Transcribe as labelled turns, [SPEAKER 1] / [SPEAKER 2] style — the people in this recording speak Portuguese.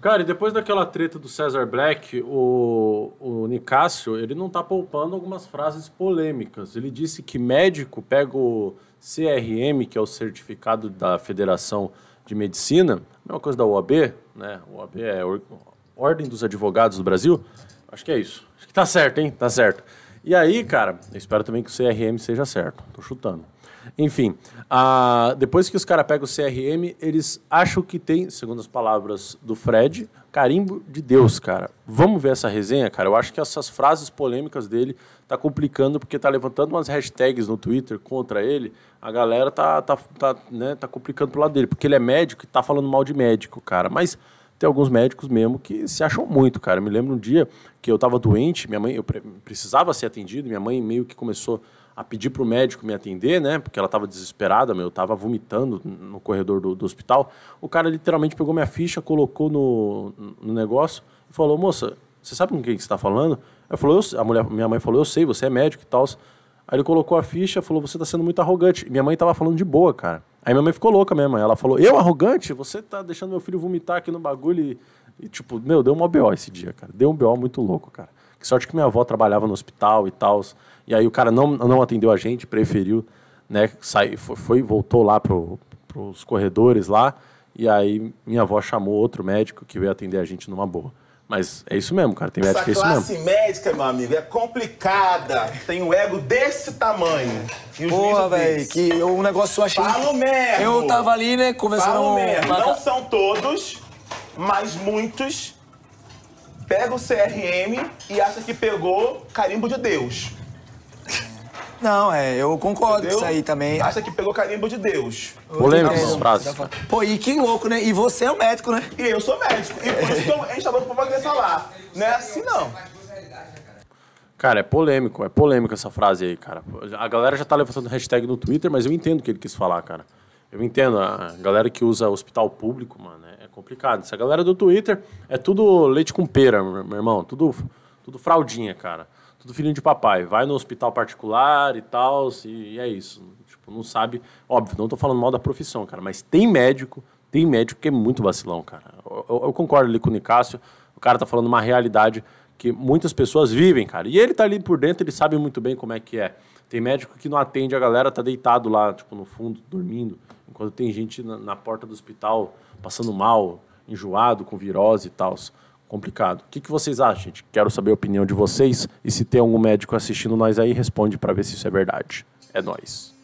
[SPEAKER 1] Cara, e depois daquela treta do Cesar Black, o, o Nicásio, ele não tá poupando algumas frases polêmicas. Ele disse que médico pega o CRM, que é o certificado da Federação de Medicina, a é mesma coisa da OAB, né? OAB é Ordem dos Advogados do Brasil. Acho que é isso. Acho que tá certo, hein? Tá certo. E aí, cara, eu espero também que o CRM seja certo. Tô chutando. Enfim, a, depois que os caras pegam o CRM, eles acham que tem, segundo as palavras do Fred, carimbo de Deus, cara. Vamos ver essa resenha, cara? Eu acho que essas frases polêmicas dele tá complicando, porque tá levantando umas hashtags no Twitter contra ele. A galera tá, tá, tá, né, tá complicando pro lado dele, porque ele é médico e tá falando mal de médico, cara. Mas tem alguns médicos mesmo que se acham muito, cara. Eu me lembro um dia que eu estava doente, minha mãe, eu precisava ser atendido, minha mãe meio que começou a pedir para o médico me atender, né? Porque ela estava desesperada, meu, eu estava vomitando no corredor do, do, hospital. O cara literalmente pegou minha ficha, colocou no, no negócio e falou: Moça, você sabe com quem que você está falando? Eu falou, a mulher, minha mãe falou: Eu sei, você é médico e tal. Aí ele colocou a ficha, falou: Você está sendo muito arrogante. Minha mãe estava falando de boa, cara. Aí minha mãe ficou louca mesmo. Ela falou: Eu arrogante? Você está deixando meu filho vomitar aqui no bagulho e, e tipo, meu, deu um BO esse dia, cara. Deu um BO muito louco, cara. Que sorte que minha avó trabalhava no hospital e tal. E aí o cara não, não atendeu a gente, preferiu, né? Sai, foi, foi voltou lá pro, pros corredores lá. E aí minha avó chamou outro médico que veio atender a gente numa boa. Mas é isso mesmo, cara. Tem médico que é isso mesmo. Essa
[SPEAKER 2] classe médica, meu amigo, é complicada. Tem um ego desse tamanho. E os Porra, velho, que eu, um negócio eu achei... Falo mesmo. Eu tava ali, né, conversando... Falo mesmo. Não são todos, mas muitos pega o CRM e acha que pegou carimbo de Deus. Não, é, eu concordo Entendeu? com isso aí também. Acha que pegou carimbo de Deus. Polêmico é, essa frases. Pô, e que louco, né? E você é o médico, né? E eu sou médico. E por isso a gente tá louco pra poder falar. Não é assim, não.
[SPEAKER 1] Cara, é polêmico, é polêmico essa frase aí, cara. A galera já tá levantando hashtag no Twitter, mas eu entendo o que ele quis falar, cara. Eu entendo, a galera que usa hospital público, mano, é complicado. Essa galera do Twitter é tudo leite com pera, meu irmão. Tudo, tudo fraldinha, cara. Tudo filhinho de papai. Vai no hospital particular e tal, e é isso. Tipo, não sabe. Óbvio, não tô falando mal da profissão, cara. Mas tem médico, tem médico que é muito vacilão, cara. Eu, eu, eu concordo ali com o Nicásio. O cara tá falando uma realidade que muitas pessoas vivem, cara. E ele tá ali por dentro, ele sabe muito bem como é que é. Tem médico que não atende a galera, tá deitado lá, tipo, no fundo, dormindo. Enquanto tem gente na, na porta do hospital passando mal, enjoado, com virose e tal. Complicado. O que, que vocês acham, gente? Quero saber a opinião de vocês. E se tem algum médico assistindo nós aí, responde para ver se isso é verdade. É nós.